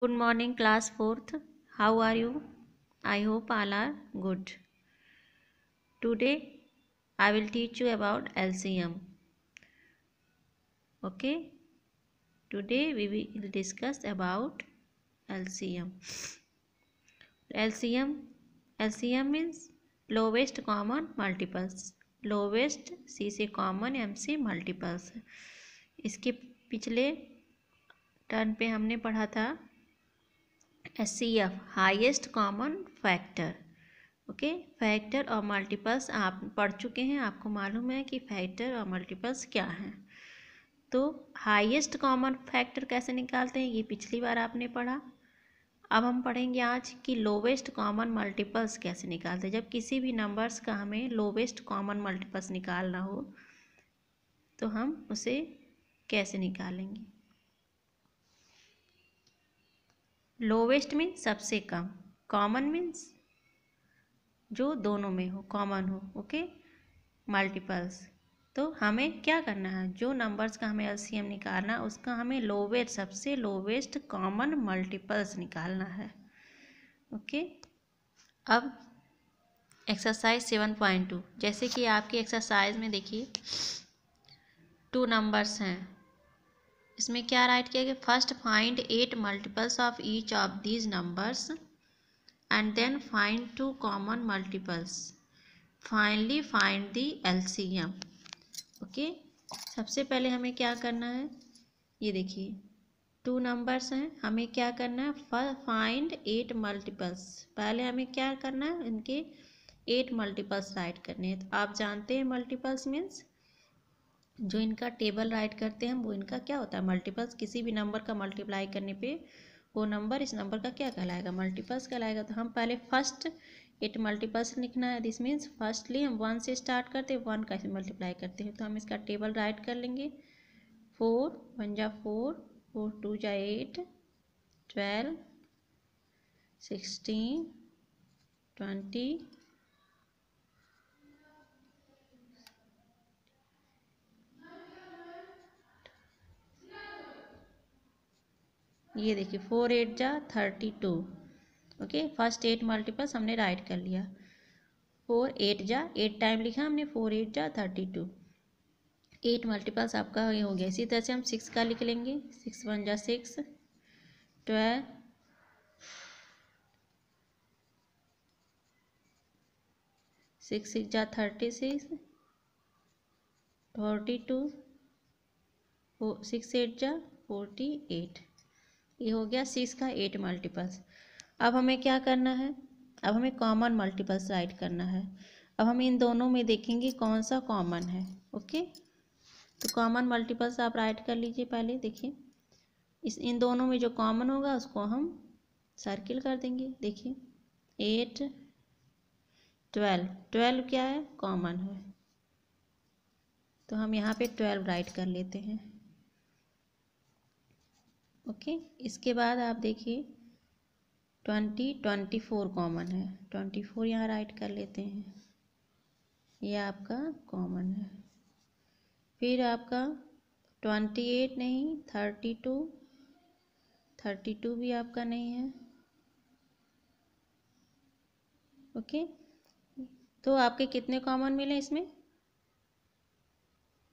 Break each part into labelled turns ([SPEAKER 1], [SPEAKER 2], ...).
[SPEAKER 1] Good morning class fourth how are you I hope all are good today I will teach you about L C M okay today we will discuss about L C M L C M L C M means lowest common multiples lowest C C common M C multiples इसके पिछले turn पे हमने पढ़ा था H C F highest common factor okay factor और multiples आप पढ़ चुके हैं आपको मालूम है कि फैक्टर और मल्टीपल्स क्या हैं तो हाइएस्ट कॉमन फैक्टर कैसे निकालते हैं ये पिछली बार आपने पढ़ा अब हम पढ़ेंगे आज कि लोवेस्ट कॉमन मल्टीपल्स कैसे निकालते हैं जब किसी भी नंबर्स का हमें लोवेस्ट कॉमन मल्टीपल्स निकालना हो तो हम उसे कैसे निकालेंगे लोवेस्ट मीन्स सबसे कम कॉमन मीन्स जो दोनों में हो कॉमन हो ओके मल्टीपल्स तो हमें क्या करना है जो नंबर्स का हमें एल निकालना है उसका हमें लोवेस्ट सबसे लोवेस्ट कॉमन मल्टीपल्स निकालना है ओके अब एक्सरसाइज सेवन पॉइंट टू जैसे कि आपकी एक्सरसाइज में देखिए टू नंबर्स हैं इसमें क्या राइट किया गया first find eight multiples of each of these numbers and then find two common multiples finally find the L C M okay सबसे पहले हमें क्या करना है ये देखिए टू नंबर्स हैं हमें क्या करना है फाइंड एट मल्टीपल्स पहले हमें क्या करना है इनके एट मल्टीपल्स राइट करने हैं तो आप जानते हैं मल्टीपल्स मीन्स जो इनका टेबल राइट करते हैं वो इनका क्या होता है मल्टीपल्स किसी भी नंबर का मल्टीप्लाई करने पे वो नंबर इस नंबर का क्या कहलाएगा मल्टीपल्स कहलाएगा तो हम पहले फर्स्ट एट मल्टीपल्स लिखना है दिस मीन्स फर्स्टली हम वन से स्टार्ट करते हैं वन का मल्टीप्लाई करते हैं तो हम इसका टेबल राइट कर लेंगे फोर वन जा फोर फोर टू जा एट ट्वेल्व सिक्सटीन ट्वेंटी ये देखिए फोर एट जा thirty two okay first eight multiples हमने राइट कर लिया फोर एट जा एट टाइम लिखा हमने फोर एट जा थर्टी टू एट मल्टीपल्स आपका ये हो गया इसी तरह से हम सिक्स का लिख लेंगे सिक्स वन जा सिक्स ट्वेल्व सिक्स सिक्स जा thirty six forty two six eight जा फोर्टी एट ये हो गया सिक्स का एट मल्टीपल्स अब हमें क्या करना है अब हमें कॉमन मल्टीपल्स राइट करना है अब हम इन दोनों में देखेंगे कौन सा कॉमन है ओके तो कॉमन मल्टीपल्स आप राइट कर लीजिए पहले देखिए इस इन दोनों में जो कॉमन होगा उसको हम सर्किल कर देंगे देखिए एट ट्वेल्व ट्वेल्व क्या है कॉमन है तो हम यहाँ पे ट्वेल्व राइट कर लेते हैं ओके इसके बाद आप देखिए ट्वेंटी ट्वेंटी फोर कॉमन है ट्वेंटी फोर यहाँ राइट कर लेते हैं ये आपका कॉमन है फिर आपका ट्वेंटी एट नहीं थर्टी टू थर्टी टू भी आपका नहीं है ओके तो आपके कितने कॉमन मिले इसमें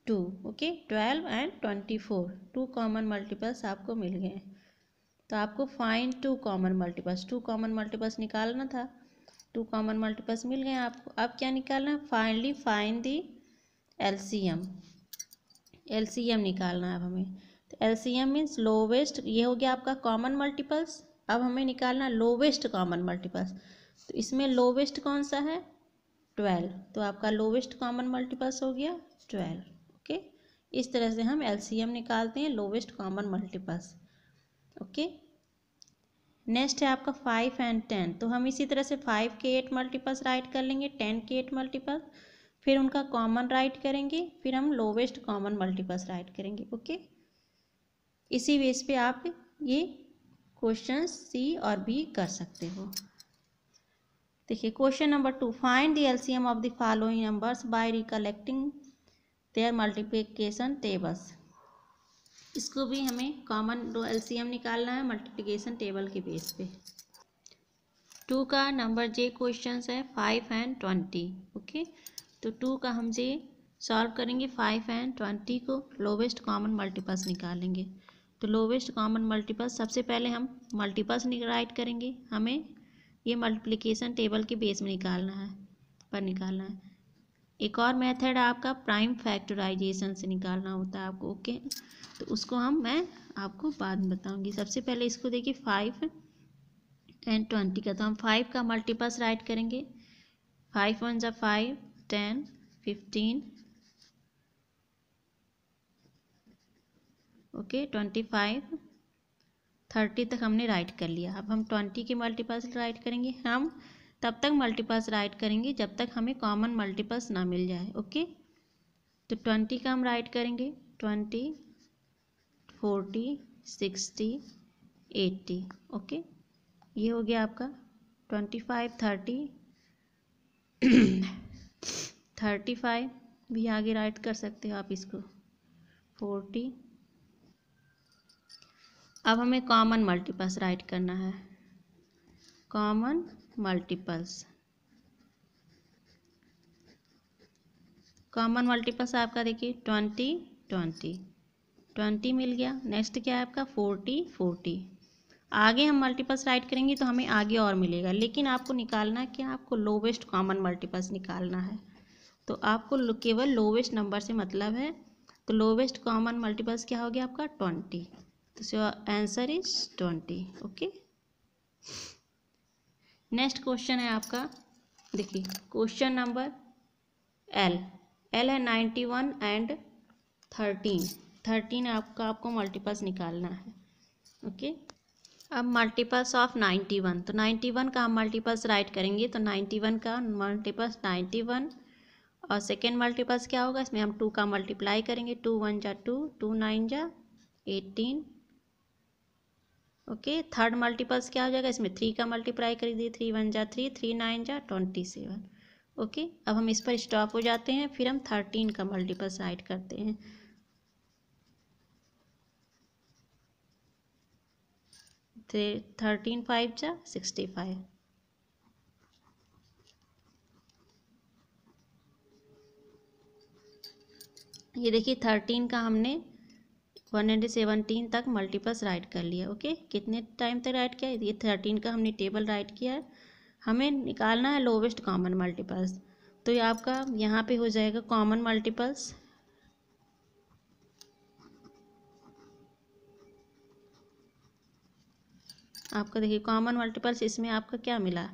[SPEAKER 1] two okay twelve and twenty four two common multiples आपको मिल गए तो आपको find two common multiples two common multiples निकालना था टू कॉमन मल्टीपल्स मिल गए आपको अब क्या निकालना है finally find the C LCM निकालना है अब हमें तो L C M means lowest ये हो गया आपका कॉमन मल्टीपल्स अब हमें निकालना लोवेस्ट कॉमन मल्टीपल्स तो इसमें लोवेस्ट कौन सा है ट्वेल्व तो आपका लोवेस्ट कॉमन मल्टीपल्स हो गया ट्वेल्व इस तरह से हम एलसीएम निकालते हैं lowest common multiples okay next है आपका फाइव एंड टेन तो हम इसी तरह से फाइव के एट मल्टीपल्स राइट कर लेंगे टेन के एट मल्टीपल फिर उनका कॉमन राइट करेंगे फिर हम लोवेस्ट कॉमन मल्टीपल्स राइट करेंगे ओके इसी बेस पे आप ये क्वेश्चन सी और बी कर सकते हो देखिए question number two find the LCM of the following numbers by recollecting their multiplication tables इसको भी हमें कॉमन दो एल निकालना है मल्टीप्लिकेशन टेबल के बेस पे टू का नंबर जे क्वेश्चन है फाइव एंड ट्वेंटी ओके तो टू का हम जे सॉल्व करेंगे फाइव एंड ट्वेंटी को लोवेस्ट कॉमन मल्टीपल्स निकालेंगे तो लोवेस्ट कॉमन मल्टीपल्स सबसे पहले हम मल्टीपल्स राइट करेंगे हमें ये मल्टीप्लिकेशन टेबल के बेस में निकालना है पर निकालना है एक और मेथड आपका प्राइम फैक्टराइजेशन से निकालना होता है आपको ओके तो उसको हम मैं आपको बाद में बताऊंगी सबसे पहले इसको देखिए फाइव एंड ट्वेंटी का तो हम फाइव का मल्टीपल्स राइट करेंगे फाइव वन जब five ten fifteen okay twenty five thirty तक हमने राइट कर लिया अब हम ट्वेंटी के मल्टीपल्स राइट करेंगे हम तब तक मल्टीपल्स राइट करेंगे जब तक हमें कॉमन मल्टीपल्स ना मिल जाए ओके तो ट्वेंटी का हम राइट करेंगे twenty forty sixty eighty okay ये हो गया आपका twenty five thirty thirty five भी आगे राइट कर सकते हो आप इसको फोर्टी अब हमें कॉमन मल्टीपल्स राइट करना है कॉमन मल्टीपल्स कॉमन मल्टीपल्स आपका देखिए ट्वेंटी ट्वेंटी ट्वेंटी मिल गया नेक्स्ट क्या है आपका फोर्टी फोर्टी आगे हम मल्टीपल्स राइट करेंगे तो हमें आगे और मिलेगा लेकिन आपको निकालना क्या आपको लोवेस्ट कॉमन मल्टीपल्स निकालना है तो आपको केवल लोवेस्ट नंबर से मतलब है तो लोवेस्ट कॉमन मल्टीपल्स क्या हो गया आपका ट्वेंटी तो answer is twenty okay next question है आपका देखिए क्वेश्चन नंबर एल एल है ninety one and thirteen thirteen आपका आपको मल्टीपल्स निकालना है ओके अब मल्टीपल्स ऑफ नाइन्टी वन तो नाइन्टी वन का हम मल्टीपल्स राइट करेंगे तो नाइन्टी वन का मल्टीपल्स नाइन्टी वन और सेकेंड मल्टीपल्स क्या होगा इसमें हम टू का मल्टीप्लाई करेंगे टू वन जा टू टू नाइन जा एटीन ओके थर्ड मल्टीपल्स क्या हो जाएगा इसमें थ्री का मल्टीप्लाई कर दिए थ्री वन जा थ्री थ्री नाइन जा ट्वेंटी सेवन ओके अब हम इस पर स्टॉप हो जाते हैं फिर हम थर्टीन का मल्टीपल्स ऐड करते हैं थर्टीन फाइव जा सिक्सटी फाइव ये देखिए थर्टीन का हमने सेवनटीन तक मल्टीपल्स राइट कर लिया ओके कितने टाइम तक राइट किया ये थर्टीन का हमने टेबल राइट किया है हमें निकालना है लोवेस्ट कॉमन मल्टीपल्स तो ये आपका यहाँ पे हो जाएगा कॉमन मल्टीपल्स आपका देखिए कॉमन मल्टीपल्स इसमें आपका क्या मिला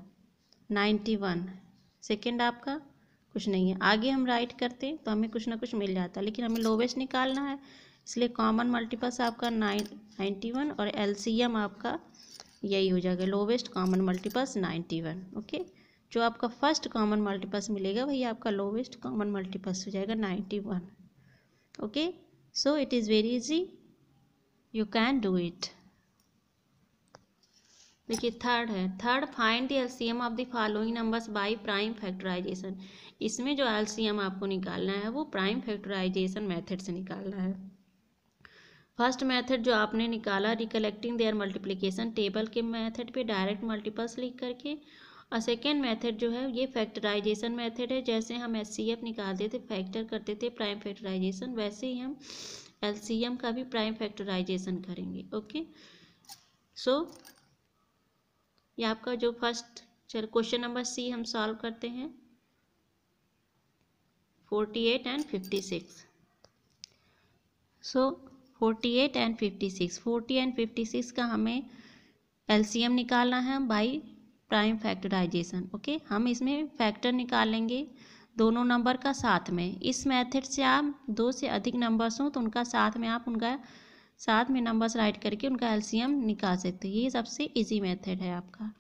[SPEAKER 1] नाइन्टी वन सेकेंड आपका कुछ नहीं है आगे हम राइट करते तो हमें कुछ ना कुछ मिल जाता लेकिन हमें लोवेस्ट निकालना है इसलिए कॉमन मल्टीपल्स आपका नाइन नाइन्टी वन और एलसीएम आपका यही हो जाएगा lowest common multiples ninety one okay जो आपका फर्स्ट कॉमन मल्टीपल्स मिलेगा वही आपका लोवेस्ट कॉमन मल्टीपल्स हो जाएगा ninety one okay so it is very easy you can do it देखिए थर्ड है third find the LCM of the following numbers by prime factorization इसमें जो एलसीएम आपको निकालना है वो प्राइम फैक्टराइजेशन मेथड से निकालना है फर्स्ट मेथड जो आपने निकाला रिकलेक्टिंग देयर मल्टीप्लिकेशन टेबल के मेथड पे डायरेक्ट मल्टीपल्स लिख करके और सेकेंड मेथड जो है ये फैक्टराइजेशन मेथड है जैसे हम एस निकालते थे फैक्टर करते थे प्राइम फैक्टराइजेशन वैसे ही हम एल का भी प्राइम फैक्टराइजेशन करेंगे ओके सो ये आपका जो फर्स्ट चल क्वेश्चन नंबर सी हम सॉल्व करते हैं forty eight and fifty six so forty eight and fifty six forty and fifty six का हमें एलसीएम निकालना है बाई प्राइम फैक्टराइजेशन ओके हम इसमें फैक्टर निकालेंगे दोनों नंबर का साथ में इस मेथड से आप दो से अधिक नंबर्स हों तो उनका साथ में आप उनका साथ में नंबर्स राइट करके उनका एलसीएम निकाल सकते हैं ये सबसे इजी मेथड है आपका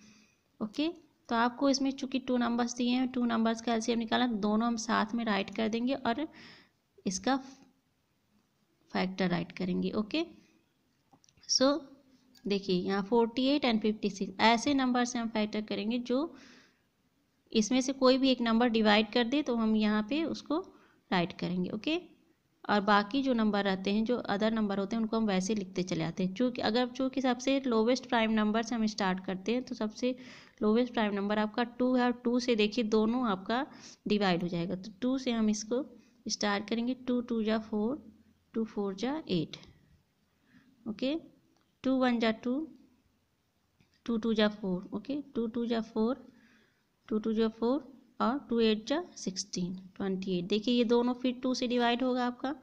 [SPEAKER 1] ओके तो आपको इसमें चूंकि टू नंबर्स दिए हैं टू नंबर्स का एल निकालना दोनों हम साथ में राइट कर देंगे और इसका फैक्टर राइट करेंगे ओके सो देखिए यहाँ forty eight and fifty six ऐसे नंबर से हम फैक्टर करेंगे जो इसमें से कोई भी एक नंबर डिवाइड कर दे तो हम यहाँ पे उसको राइट करेंगे ओके और बाकी जो नंबर रहते हैं जो अदर नंबर होते हैं उनको हम वैसे लिखते चले आते हैं चूँकि अगर चूँकि सबसे लोवेस्ट प्राइम नंबर से हम स्टार्ट करते हैं तो सबसे लोवेस्ट प्राइम नंबर आपका टू है और टू से देखिए दोनों आपका डिवाइड हो जाएगा तो टू से हम इसको स्टार्ट करेंगे टू टू या फोर टू फोर जा एट ओके टू वन जा टू टू टू जा फोर ओके टू टू जा फोर टू टू जा फोर और टू एट जा सिक्सटीन ट्वेंटी एट देखिए ये दोनों फिर टू से डिवाइड होगा आपका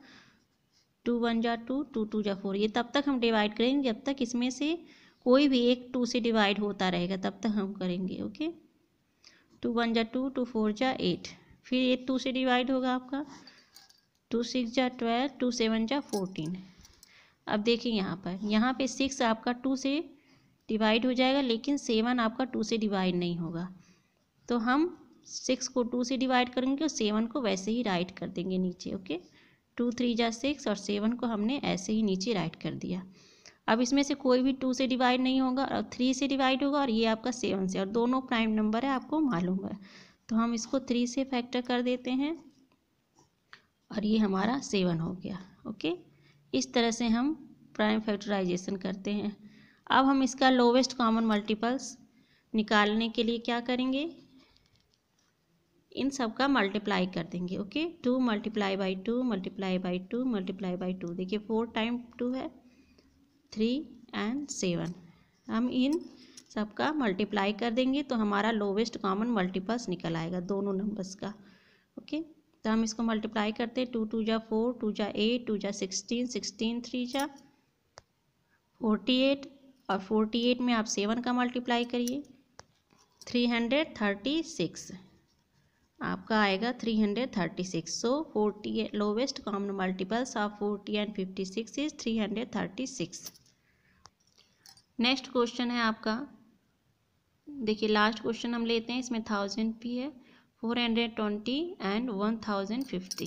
[SPEAKER 1] टू वन जा टू टू टू जा फोर ये तब तक हम डिवाइड करेंगे जब तक इसमें से कोई भी एक टू से डिवाइड होता रहेगा तब तक हम करेंगे ओके टू वन जा टू टू फोर जा एट फिर ये टू से डिवाइड होगा आपका टू सिक्स जा ट्वेल्व टू सेवन जा फोर्टीन अब देखिए यहाँ पर यहाँ पे सिक्स आपका टू से डिवाइड हो जाएगा लेकिन सेवन आपका टू से डिवाइड नहीं होगा तो हम सिक्स को टू से डिवाइड करेंगे और सेवन को वैसे ही राइट कर देंगे नीचे ओके टू थ्री जा सिक्स और सेवन को हमने ऐसे ही नीचे राइट कर दिया अब इसमें से कोई भी टू से डिवाइड नहीं होगा और थ्री से डिवाइड होगा और ये आपका सेवन से और दोनों प्राइम नंबर है आपको मालूम है तो हम इसको थ्री से फैक्टर कर देते हैं और ये हमारा सेवन हो गया ओके इस तरह से हम प्राइम फैक्टराइजेशन करते हैं अब हम इसका लोवेस्ट कॉमन मल्टीपल्स निकालने के लिए क्या करेंगे इन सब का मल्टीप्लाई कर देंगे okay two multiply by two multiply by two multiply by two देखिए फोर टाइम टू है थ्री एंड सेवन हम इन सबका मल्टीप्लाई कर देंगे तो हमारा लोवेस्ट कॉमन मल्टीपल्स निकल आएगा दोनों नंबर्स का ओके तो हम इसको मल्टीप्लाई करते हैं टू टू जा फोर टू जा एट टू जा सिक्सटीन सिक्सटीन थ्री जा फोर्टी एट और फोर्टी एट में आप सेवन का मल्टीप्लाई करिए थ्री हंड्रेड थर्टी सिक्स आपका आएगा three hundred thirty six so forty lowest common multiples of forty and fifty six is three hundred thirty six next question है आपका देखिए लास्ट क्वेश्चन हम लेते हैं इसमें थाउजेंड भी है four hundred twenty and one thousand fifty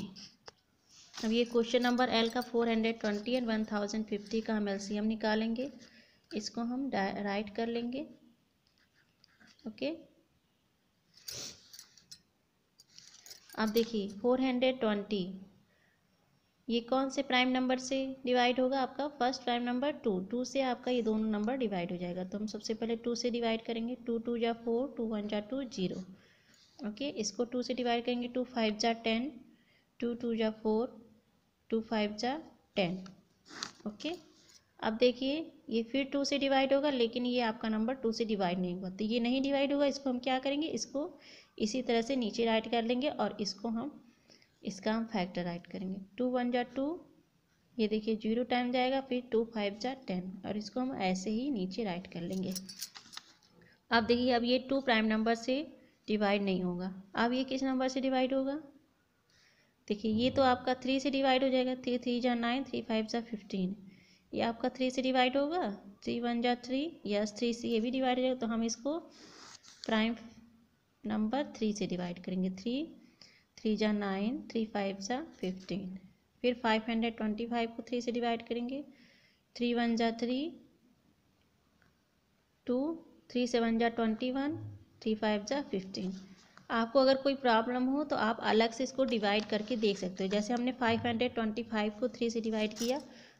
[SPEAKER 1] अब ये क्वेश्चन नंबर एल का 420 एंड 1050 का हम एलसीएम निकालेंगे इसको हम राइट कर लेंगे ओके अब देखिए फोर हंड्रेड ट्वेंटी ये कौन से प्राइम नंबर से डिवाइड होगा आपका first prime number two two से आपका ये दोनों नंबर डिवाइड हो जाएगा तो हम सबसे पहले टू से डिवाइड करेंगे टू टू या फोर टू वन या टू जीरो ओके इसको टू से डिवाइड करेंगे टू फाइव जा टेन टू टू जा फोर टू फाइव जा टेन ओके अब देखिए ये फिर टू से डिवाइड होगा लेकिन ये आपका नंबर टू से डिवाइड नहीं हुआ तो ये नहीं डिवाइड होगा इसको हम क्या करेंगे इसको इसी तरह से नीचे राइट कर लेंगे और इसको हम इसका हम फैक्टर राइट करेंगे टू वन जा टू ये देखिए जीरो टाइम जाएगा फिर टू फाइव जा टेन और इसको हम ऐसे ही नीचे राइट कर लेंगे अब देखिए अब ये टू प्राइम नंबर से डिवाइड नहीं होगा अब ये किस नंबर से डिवाइड होगा देखिए ये तो आपका थ्री से डिवाइड हो जाएगा थ्री थ्री जा नाइन थ्री फाइव जा फिफ्टीन ये आपका थ्री से डिवाइड होगा थ्री वन जा थ्री यस थ्री से ये भी डिवाइड हो जाएगा तो हम इसको प्राइम नंबर थ्री से डिवाइड करेंगे थ्री थ्री जा नाइन थ्री फाइव जा फिफ्टीन फिर फाइव हंड्रेड ट्वेंटी फाइव को थ्री से डिवाइड करेंगे थ्री वन जा थ्री टू थ्री सेवन जा ट्वेंटी वन थ्री फाइव जा फिफ्टीन आपको अगर कोई प्रॉब्लम हो तो आप अलग से इसको डिवाइड करके देख सकते हो जैसे हमने फाइव हंड्रेड ट्वेंटी फाइव को थ्री से डिवाइड किया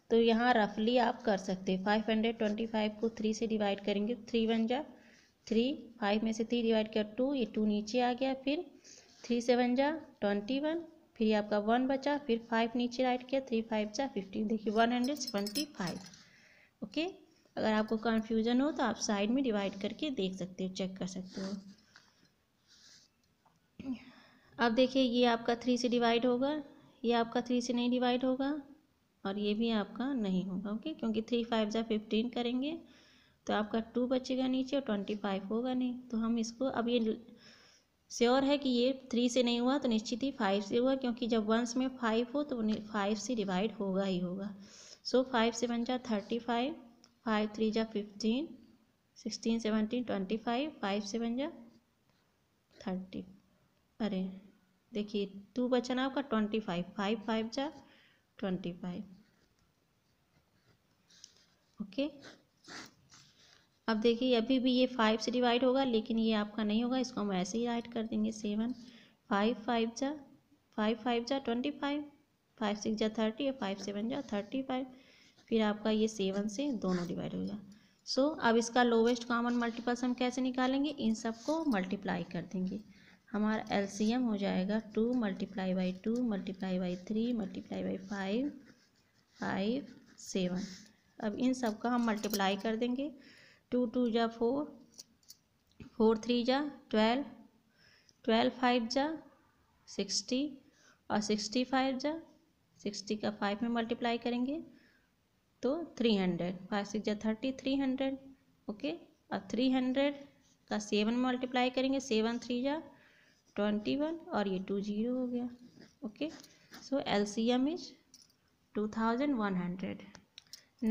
[SPEAKER 1] तो यहाँ रफली आप कर सकते हैं फाइव हंड्रेड ट्वेंटी फाइव को थ्री से डिवाइड करेंगे थ्री वन जा थ्री फाइव में से थ्री डिवाइड किया टू ये टू नीचे आ गया फिर थ्री सेवन जा ट्वेंटी वन फिर आपका वन बचा फिर फाइव नीचे राइट किया थ्री फाइव जा फिफ्टीन देखिए one hundred seventy five okay अगर आपको कन्फ्यूज़न हो तो आप साइड में डिवाइड करके देख सकते हो चेक कर सकते हो अब देखिए ये आपका थ्री से डिवाइड होगा ये आपका थ्री से नहीं डिवाइड होगा और ये भी आपका नहीं होगा ओके क्योंकि थ्री फाइव ज़ा फिफ्टीन करेंगे तो आपका टू बचेगा नीचे और ट्वेंटी फाइव होगा नहीं तो हम इसको अब ये श्योर है कि ये थ्री से नहीं हुआ तो निश्चित ही फाइव से हुआ क्योंकि जब वंस में फाइव हो तो फाइव से डिवाइड होगा ही होगा सो so, फाइव से बन जाए थर्टी फाइव फाइव थ्री जा fifteen sixteen seventeen twenty five five seven जा थर्टी अरे देखिए टू बचा ना आपका ट्वेंटी फाइव फाइव फाइव जा ट्वेंटी फाइव ओके अब देखिए अभी भी ये फाइव से डिवाइड होगा लेकिन ये आपका नहीं होगा इसको हम ऐसे ही राइट कर देंगे सेवन फाइव फाइव जा फाइव फाइव जा ट्वेंटी फाइव फाइव सिक्स जा थर्टी फाइव सेवन जा थर्टी फाइव फिर आपका ये सेवन से दोनों डिवाइड हो गया सो so, अब इसका लोवेस्ट कॉमन मल्टीपल्स हम कैसे निकालेंगे इन सब को मल्टीप्लाई कर देंगे हमारा एलसीएम हो जाएगा two multiply by two multiply by three multiply by five five seven अब इन सब का हम मल्टीप्लाई कर देंगे टू टू जा फोर फोर थ्री जा ट्वेल्व ट्वेल्व फाइव जा सिक्सटी और सिक्सटी फाइव जा सिक्सटी का फाइव में मल्टीप्लाई करेंगे तो थ्री हंड्रेड फाइव सिक्स जो थर्टी थ्री हंड्रेड ओके और थ्री हंड्रेड का सेवन मल्टीप्लाई करेंगे सेवन थ्री या ट्वेंटी वन और ये टू जीरो हो गया okay so L C M is two thousand one hundred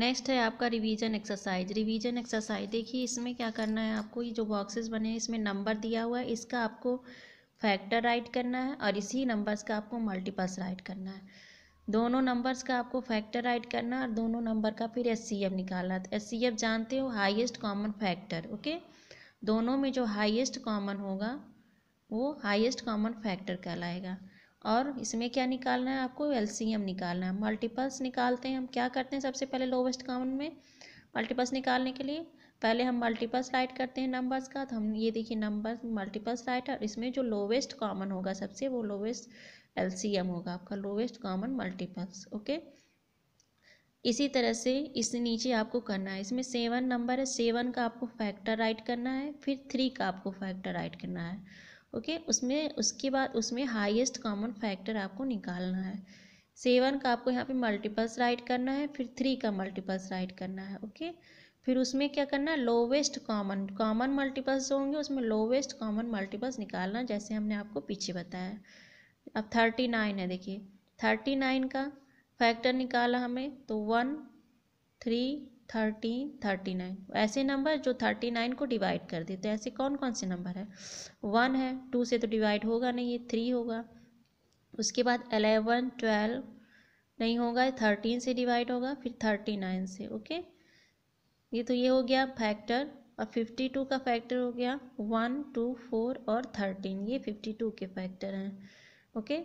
[SPEAKER 1] next है आपका रिवीजन एक्सरसाइज रिवीजन एक्सरसाइज देखिए इसमें क्या करना है आपको ये जो बॉक्सेस बने हैं इसमें नंबर दिया हुआ है इसका आपको फैक्टर राइट करना है और इसी नंबर्स का आपको मल्टीपल्स राइट करना है दोनों नंबर्स का आपको फैक्टर फैक्टराइड करना और दोनों नंबर का फिर एस सी निकालना तो एस सी एफ जानते हो हाईएस्ट कॉमन फैक्टर ओके दोनों में जो हाईएस्ट कॉमन होगा वो हाईएस्ट कॉमन फैक्टर कहलाएगा और इसमें क्या निकालना है आपको एल सी एम निकालना है मल्टीपल्स निकालते हैं हम क्या करते हैं सबसे पहले लोवेस्ट कॉमन में मल्टीपल्स निकालने के लिए पहले हम मल्टीपल्स राइट करते हैं नंबर्स का तो हम ये देखिए नंबर मल्टीपल्स राइट और इसमें जो लोवेस्ट कॉमन होगा सबसे वो लोवेस्ट एल होगा आपका लोवेस्ट कॉमन मल्टीपल्स ओके इसी तरह से इससे नीचे आपको करना है इसमें सेवन नंबर है सेवन का आपको फैक्टर राइट करना है फिर थ्री का आपको फैक्टर राइट करना है ओके उसमें उसके बाद उसमें हाईएस्ट कॉमन फैक्टर आपको निकालना है सेवन का आपको यहाँ पे मल्टीपल्स राइट करना है फिर थ्री का मल्टीपल्स राइट करना है ओके फिर उसमें क्या करना है लोवेस्ट कॉमन कॉमन मल्टीपल्स जो होंगे उसमें लोवेस्ट कॉमन मल्टीपल्स निकालना जैसे हमने आपको पीछे बताया अब थर्टी नाइन है देखिए थर्टी नाइन का फैक्टर निकाला हमें तो one three thirteen thirty nine ऐसे नंबर जो थर्टी नाइन को डिवाइड कर दे तो ऐसे कौन कौन से नंबर है वन है टू से तो डिवाइड होगा नहीं ये थ्री होगा उसके बाद एलेवन ट्वेल्व नहीं होगा थर्टीन से डिवाइड होगा फिर थर्टी नाइन से ओके ये तो ये हो गया फैक्टर और फिफ्टी टू का फैक्टर हो गया वन टू फोर और थर्टीन ये फिफ्टी टू के फैक्टर हैं ओके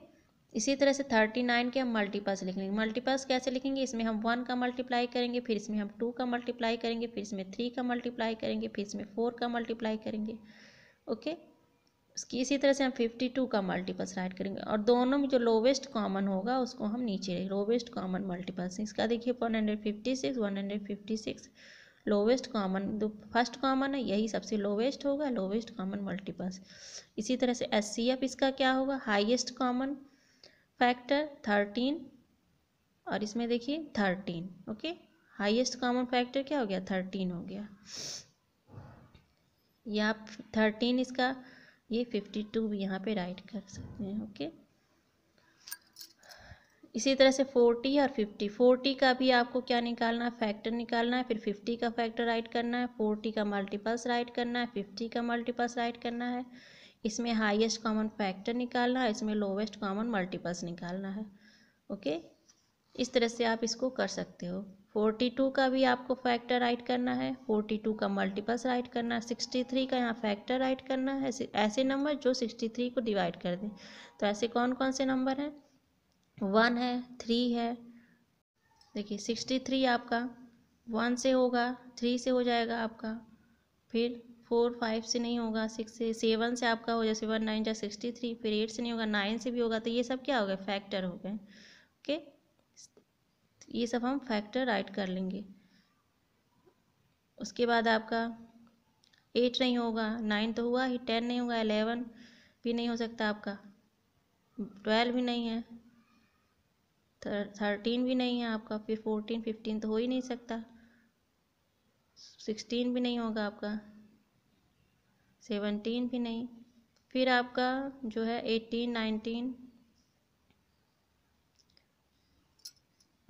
[SPEAKER 1] इसी तरह से थर्टी नाइन के हम मल्टीपास लिख लेंगे मल्टीपास कैसे लिखेंगे इसमें हम वन का मल्टीप्लाई करेंगे फिर इसमें हम टू का मल्टीप्लाई करेंगे फिर इसमें थ्री का मल्टीप्लाई करेंगे फिर इसमें फोर का मल्टीप्लाई करेंगे ओके उसकी इसी तरह से हम फिफ्टी टू का मल्टीपल्स राइट करेंगे और दोनों में जो लोवेस्ट कॉमन होगा उसको हम नीचे लोवेस्ट कॉमन मल्टीपल्स इसका देखिए one hundred fifty six one hundred fifty six lowest common जो फर्स्ट कॉमन है यही सबसे लोवेस्ट होगा लोवेस्ट कॉमन मल्टीपल्स इसी तरह से एस सी एफ इसका क्या होगा हाइएस्ट कॉमन फैक्टर थर्टीन और इसमें देखिए thirteen okay highest common factor क्या हो गया थर्टीन हो गया या थर्टीन इसका ये फिफ्टी टू भी यहाँ पे राइट कर सकते हैं ओके इसी तरह से 40 और 50 40 का भी आपको क्या निकालना है फैक्टर निकालना है फिर 50 का फैक्टर राइट करना है 40 का मल्टीपल्स राइट करना है 50 का मल्टीपल्स राइट करना है इसमें हाईएस्ट कॉमन फैक्टर निकालना है इसमें लोवेस्ट कॉमन मल्टीपल्स निकालना है ओके इस तरह से आप इसको कर सकते हो 42 का भी आपको फैक्टर राइट करना है 42 का मल्टीपल्स राइट करना है 63 का यहाँ फैक्टर राइट करना है ऐसे नंबर जो 63 को डिवाइड कर दें तो ऐसे कौन कौन से नंबर हैं वन है थ्री है देखिए सिक्सटी थ्री आपका वन से होगा थ्री से हो जाएगा आपका फिर फोर फाइव से नहीं होगा सिक्स से सेवन से आपका हो जैसे वन नाइन जा सिक्सटी थ्री फिर एट से नहीं होगा नाइन से भी होगा तो ये सब क्या हो गए फैक्टर हो गए ओके ये सब हम फैक्टर राइट कर लेंगे उसके बाद आपका एट नहीं होगा नाइन तो हुआ ही टेन नहीं होगा एलेवन भी नहीं हो सकता आपका ट्वेल्व भी नहीं है थर्टीन भी नहीं है आपका फिर फोर्टीन फिफ्टीन तो हो ही नहीं सकता सिक्सटीन भी नहीं होगा आपका सेवनटीन भी नहीं फिर आपका जो है एटीन नाइनटीन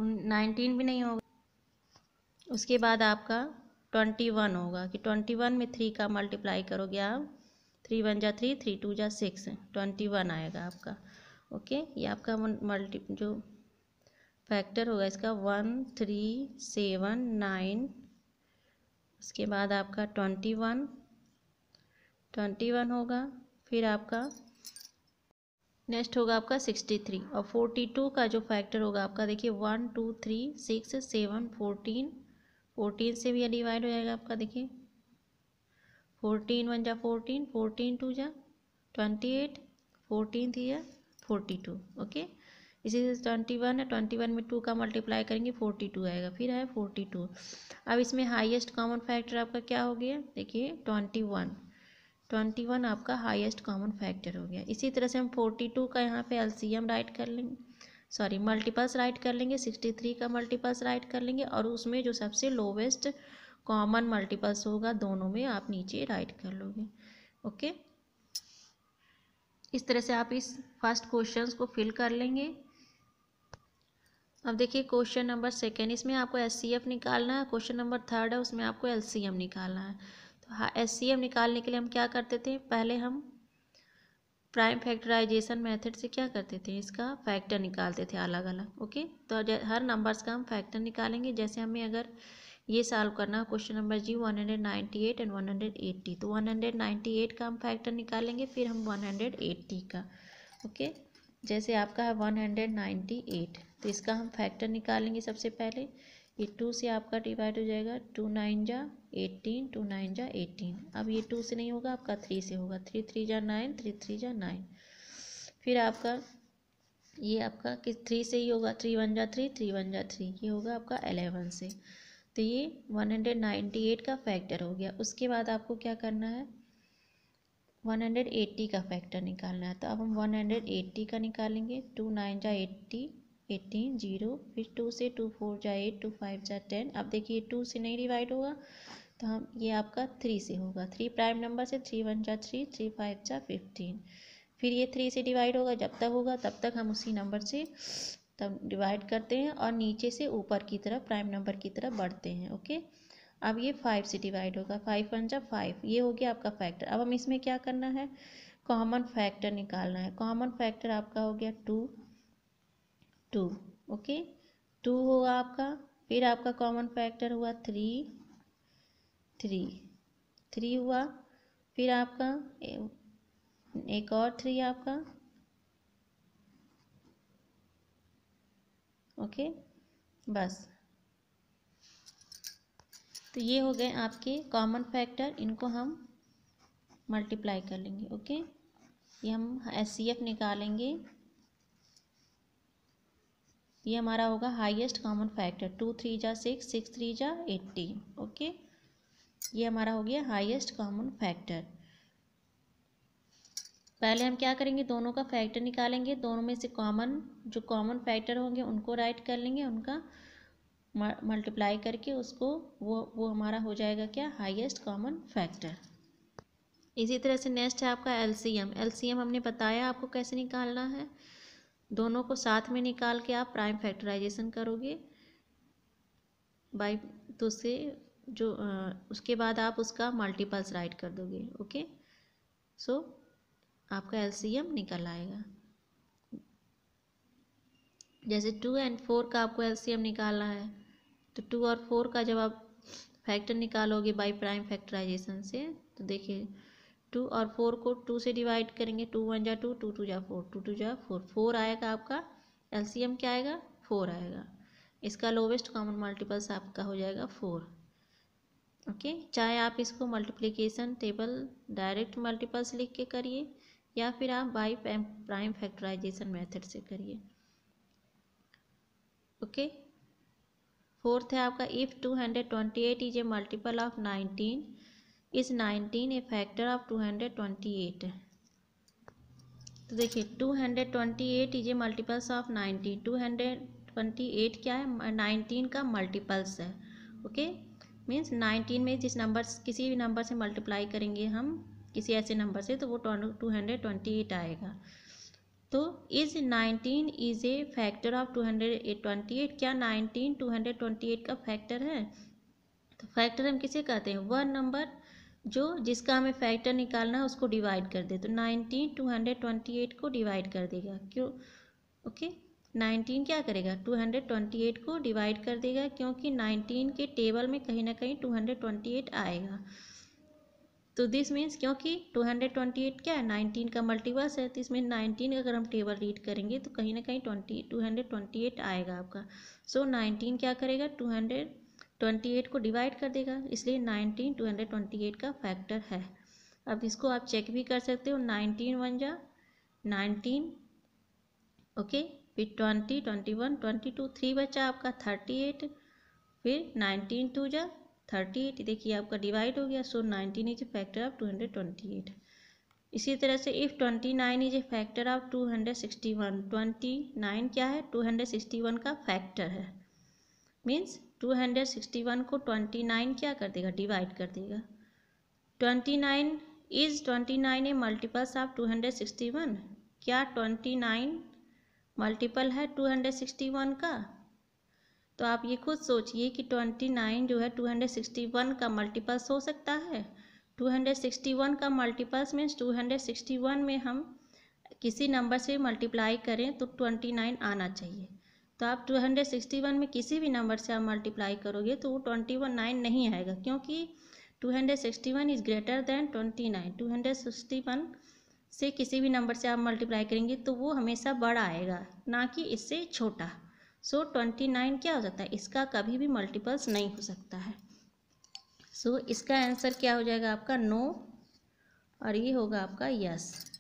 [SPEAKER 1] नाइनटीन भी नहीं होगा उसके बाद आपका ट्वेंटी वन होगा कि ट्वेंटी वन में थ्री का मल्टीप्लाई करोगे आप थ्री वन जा थ्री थ्री टू जा सिक्स ट्वेंटी वन आएगा आपका ओके ये आपका मल्टी जो फैक्टर होगा इसका वन थ्री सेवन नाइन उसके बाद आपका ट्वेंटी वन ट्वेंटी वन होगा फिर आपका नेक्स्ट होगा आपका सिक्सटी थ्री और फोर्टी टू का जो फैक्टर होगा आपका देखिए one two three six seven fourteen fourteen से भी डिवाइड हो जाएगा आपका देखिए फोर्टीन वन जा फोर्टीन फोर्टीन टू जा ट्वेंटी एट फोर्टीन थ्री या फोर्टी टू ओके इसी से ट्वेंटी वन है ट्वेंटी वन में टू का मल्टीप्लाई करेंगे फोर्टी टू आएगा फिर है फोर्टी टू अब इसमें हाईएस्ट कॉमन फैक्टर आपका क्या हो गया देखिए ट्वेंटी वन ट्वेंटी वन आपका हाईएस्ट कॉमन फैक्टर हो गया इसी तरह से हम फोर्टी टू का यहाँ पे एलसीएम राइट कर लेंगे सॉरी मल्टीपल्स राइट कर लेंगे सिक्सटी थ्री का मल्टीपल्स राइट कर लेंगे और उसमें जो सबसे लोवेस्ट कॉमन मल्टीपल्स होगा दोनों में आप नीचे राइट कर लोगे ओके इस तरह से आप इस फर्स्ट क्वेश्चंस को फिल कर लेंगे अब देखिए क्वेश्चन नंबर सेकेंड इसमें आपको एस निकालना है क्वेश्चन नंबर थर्ड है उसमें आपको एल निकालना है तो हाँ एस निकालने के लिए हम क्या करते थे पहले हम प्राइम फैक्टराइजेशन मेथड से क्या करते थे इसका फैक्टर निकालते थे अलग अलग ओके तो हर नंबर्स का हम फैक्टर निकालेंगे जैसे हमें अगर ये सॉल्व करना क्वेश्चन नंबर जी 198 एंड 180 तो 198 का हम फैक्टर निकालेंगे फिर हम 180 का ओके okay? जैसे आपका है वन हंड्रेड नाइन्टी एट तो इसका हम फैक्टर निकालेंगे सबसे पहले ये टू से आपका डिवाइड हो जाएगा टू नाइन जा एटीन टू नाइन जा एटीन अब ये टू से नहीं होगा आपका थ्री से होगा थ्री थ्री जा नाइन थ्री थ्री जा नाइन फिर आपका ये आपका किस थ्री से ही होगा थ्री वन जा थ्री थ्री वन जा थ्री ये होगा आपका एलेवन से तो ये वन हंड्रेड नाइन्टी एट का फैक्टर हो गया उसके बाद आपको क्या करना है 180 का फैक्टर निकालना है तो अब हम 180 का निकालेंगे टू नाइन जा एट्टी एटीन जीरो फिर टू से टू फोर जा एट टू फाइव जा टेन अब देखिए टू से नहीं डिवाइड होगा तो हम ये आपका थ्री से होगा थ्री प्राइम नंबर से थ्री वन जा थ्री थ्री फाइव जा फिफ्टीन फिर ये थ्री से डिवाइड होगा जब तक होगा तब तक हम उसी नंबर से तब डिवाइड करते हैं और नीचे से ऊपर की तरफ प्राइम नंबर की तरफ बढ़ते हैं ओके अब ये फाइव से डिवाइड होगा फाइव वन जब फाइव ये हो गया आपका फैक्टर अब हम इसमें क्या करना है कॉमन फैक्टर निकालना है कॉमन फैक्टर आपका हो गया टू टू ओके टू होगा आपका फिर आपका कॉमन फैक्टर हुआ थ्री थ्री थ्री हुआ फिर आपका एक और थ्री आपका ओके बस तो ये हो गए आपके कॉमन फैक्टर इनको हम मल्टीप्लाई कर लेंगे ओके ये हम एस सी एफ निकालेंगे ये हमारा होगा highest common factor two three जा सिक्स सिक्स थ्री जा एट्टी ओके ये हमारा हो गया हाईएस्ट कॉमन फैक्टर पहले हम क्या करेंगे दोनों का फैक्टर निकालेंगे दोनों में से कॉमन जो कॉमन फैक्टर होंगे उनको राइट कर लेंगे उनका मल्टीप्लाई करके उसको वो वो हमारा हो जाएगा क्या हाईएस्ट कॉमन फैक्टर इसी तरह से नेक्स्ट है आपका एलसीएम एलसीएम हमने बताया आपको कैसे निकालना है दोनों को साथ में निकाल के आप प्राइम फैक्टराइजेशन करोगे बाई तो से जो आ, उसके बाद आप उसका मल्टीपल्स राइट कर दोगे ओके सो आपका एल निकल आएगा जैसे टू एंड फोर का आपको एल निकालना है तो टू और फोर का जब आप फैक्टर निकालोगे बाई प्राइम फैक्टराइजेशन से तो देखिए टू और फोर को टू से डिवाइड करेंगे टू वन जा टू टू टू जा फोर टू टू जा फोर फोर आएगा आपका एलसीएम क्या आएगा फोर आएगा इसका लोवेस्ट कॉमन मल्टीपल्स आपका हो जाएगा फोर ओके चाहे आप इसको मल्टीप्लीकेशन टेबल डायरेक्ट मल्टीपल्स लिख के करिए या फिर आप बाई प्राइम फैक्टराइजेशन मेथड से करिए ओके फोर्थ है आपका if two hundred twenty eight is a multiple of nineteen is nineteen a factor of two hundred twenty eight तो देखिए two hundred twenty eight is a multiples of nineteen two hundred twenty eight क्या है nineteen का multiples है okay means nineteen में जिस number किसी भी नंबर से मल्टीप्लाई करेंगे हम किसी ऐसे नंबर से तो वो टू हंड्रेड ट्वेंटी एट आएगा तो is 19 is a factor of 228 क्या 19 228 का फैक्टर है तो फैक्टर हम किसे कहते हैं वन नंबर जो जिसका हमें फैक्टर निकालना है उसको डिवाइड कर दे तो 19 228 को डिवाइड कर देगा क्यों ओके okay? 19 क्या करेगा 228 को डिवाइड कर देगा क्योंकि 19 के टेबल में कहीं ना कहीं 228 आएगा तो दिस मीन्स क्योंकि 228 क्या है 19 का मल्टीपल्स है तो इसमें 19 अगर हम टेबल रीड करेंगे तो कहीं ना कहीं twenty two hundred twenty eight आएगा आपका सो so, 19 क्या करेगा टू हंड्रेड ट्वेंटी एट को डिवाइड कर देगा इसलिए टू हंड्रेड ट्वेंटी एट का फैक्टर है अब इसको आप चेक भी कर सकते हो 19 वन जा नाइनटीन ओके फिर twenty twenty one twenty two three बचा आपका थर्टी एट फिर नाइनटीन टू जा थर्टी एट देखिए आपका डिवाइड हो गया so nineteen is a factor of two hundred twenty eight इसी तरह से if twenty nine is a factor of two hundred sixty one twenty nine क्या है टू हंड्रेड सिक्सटी वन का फैक्टर है means two hundred sixty one को twenty nine क्या कर देगा डिवाइड कर देगा twenty nine is twenty nine a multiples of two hundred sixty one क्या ट्वेंटी नाइन मल्टीपल है टू हंड्रेड सिक्सटी वन का तो आप ये खुद सोचिए कि ट्वेंटी नाइन जो है टू हंड्रेड सिक्सटी वन का मल्टीपल्स हो सकता है टू हंड्रेड सिक्सटी वन का multiples means two hundred sixty one में हम किसी नंबर से मल्टीप्लाई करें तो ट्वेंटी नाइन आना चाहिए तो आप टू हंड्रेड सिक्सटी वन में किसी भी नंबर से आप मल्टीप्लाई करोगे तो वो ट्वेंटी वन नाइन नहीं आएगा क्योंकि two hundred sixty one is greater than twenty nine two hundred sixty one से किसी भी नंबर से आप मल्टीप्लाई करेंगे तो वो हमेशा बड़ा आएगा ना कि इससे छोटा सो ट्वेंटी नाइन क्या हो सकता है इसका कभी भी मल्टीपल्स नहीं हो सकता है सो so, इसका आंसर क्या हो जाएगा आपका नो no, और ये होगा आपका यस yes.